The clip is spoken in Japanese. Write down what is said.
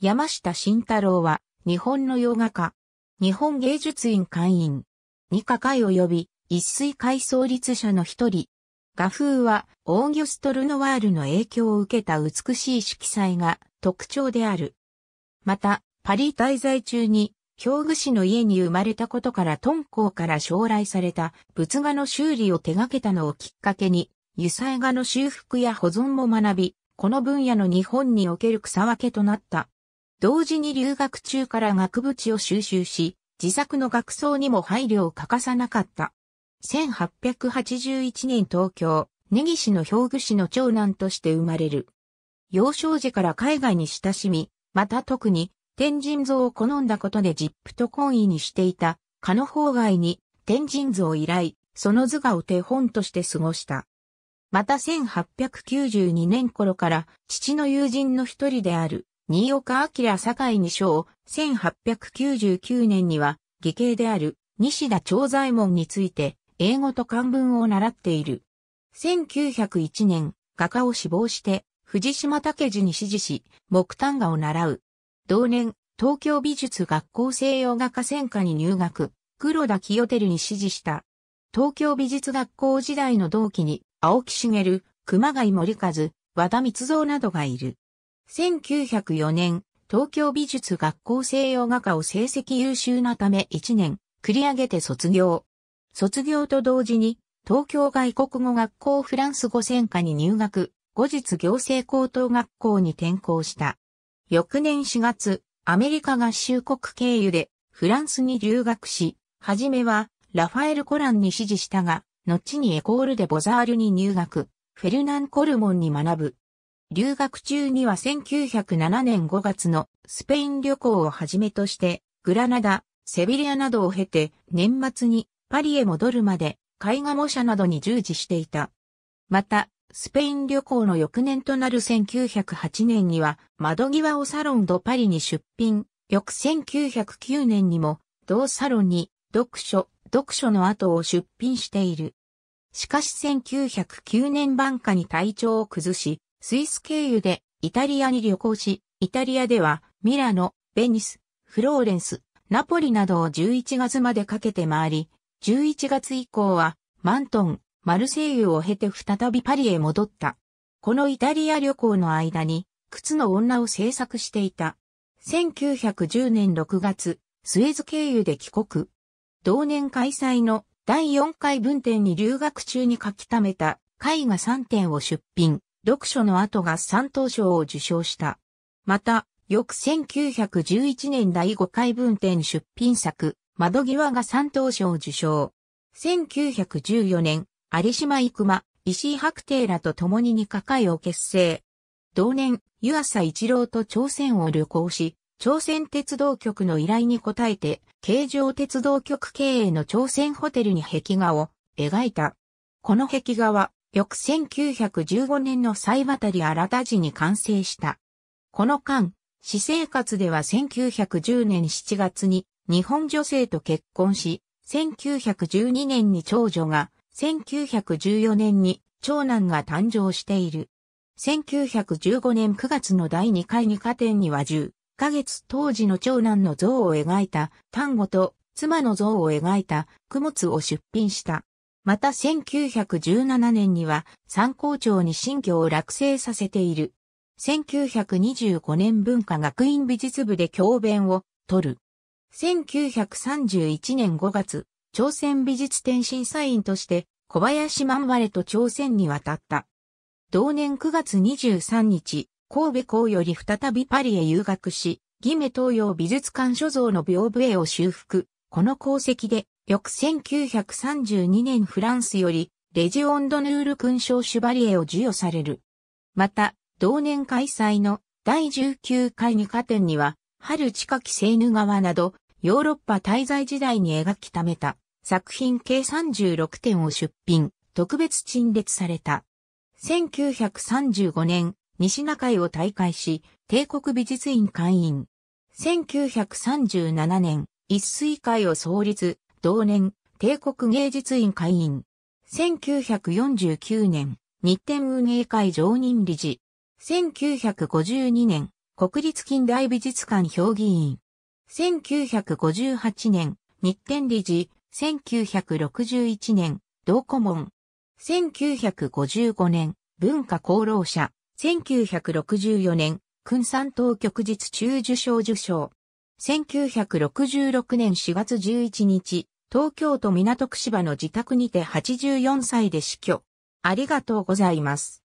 山下慎太郎は、日本の洋画家、日本芸術院会員、二課会及び一水会創立者の一人。画風は、オーギュスト・ルノワールの影響を受けた美しい色彩が特徴である。また、パリ滞在中に、京具師の家に生まれたことから敦煌から将来された仏画の修理を手掛けたのをきっかけに、油彩画の修復や保存も学び、この分野の日本における草分けとなった。同時に留学中から額縁を収集し、自作の学装にも配慮を欠かさなかった。1881年東京、根岸の兵具市の長男として生まれる。幼少時から海外に親しみ、また特に天神像を好んだことでジップと懇意にしていた、蚊の方外に天神像を依頼、その図画を手本として過ごした。また1892年頃から父の友人の一人である新岡明堺二章、1899年には、義兄である西田長左衛門について、英語と漢文を習っている。1901年、画家を死亡して、藤島武次に指示し、木炭画を習う。同年、東京美術学校西洋画家専科に入学、黒田清照に指示した。東京美術学校時代の同期に、青木茂、熊谷森和、和田光造などがいる。1904年、東京美術学校西洋画科を成績優秀なため1年、繰り上げて卒業。卒業と同時に、東京外国語学校フランス語専科に入学、後日行政高等学校に転校した。翌年4月、アメリカ合衆国経由でフランスに留学し、はじめはラファエル・コランに指示したが、後にエコールでボザールに入学、フェルナン・コルモンに学ぶ。留学中には1907年5月のスペイン旅行をはじめとして、グラナダ、セビリアなどを経て、年末にパリへ戻るまで、絵画模写などに従事していた。また、スペイン旅行の翌年となる1908年には、窓際をサロンドパリに出品。翌1909年にも、同サロンに、読書、読書の後を出品している。しかし1909年晩下に体調を崩し、スイス経由でイタリアに旅行し、イタリアではミラノ、ベニス、フローレンス、ナポリなどを11月までかけて回り、11月以降はマントン、マルセイユを経て再びパリへ戻った。このイタリア旅行の間に、靴の女を制作していた。1910年6月、スエズ経由で帰国。同年開催の第4回文展に留学中に書き溜めた絵画3点を出品。読書の後が三等賞を受賞した。また、翌1911年第5回文展出品作、窓際が三等賞受賞。1914年、有島育馬、石井白帝らと共に二課会を結成。同年、湯浅一郎と朝鮮を旅行し、朝鮮鉄道局の依頼に応えて、京城鉄道局経営の朝鮮ホテルに壁画を描いた。この壁画は、翌1915年の再渡り新田時に完成した。この間、私生活では1910年7月に日本女性と結婚し、1912年に長女が、1914年に長男が誕生している。1915年9月の第2回二課展には10ヶ月当時の長男の像を描いた単語と妻の像を描いた供物を出品した。また1917年には参考庁に新居を落成させている。1925年文化学院美術部で教鞭を取る。1931年5月、朝鮮美術展審査員として小林万割と朝鮮に渡った。同年9月23日、神戸港より再びパリへ留学し、ギメ東洋美術館所蔵の屏風絵を修復。この功績で翌1932年フランスより、レジオンドヌール勲章シュバリエを授与される。また、同年開催の第19回に加展には、春近きセーヌ川など、ヨーロッパ滞在時代に描きためた作品計36点を出品、特別陳列された。1935年、西中井を大会し、帝国美術院会員。1937年、一水会を創立、同年、帝国芸術院会員。1949年、日展運営会常任理事。1952年、国立近代美術館評議員。1958年、日展理事。1961年、同顧問。1955年、文化功労者。1964年、君山東局日中受賞受賞。1966年4月11日、東京都港区芝の自宅にて84歳で死去。ありがとうございます。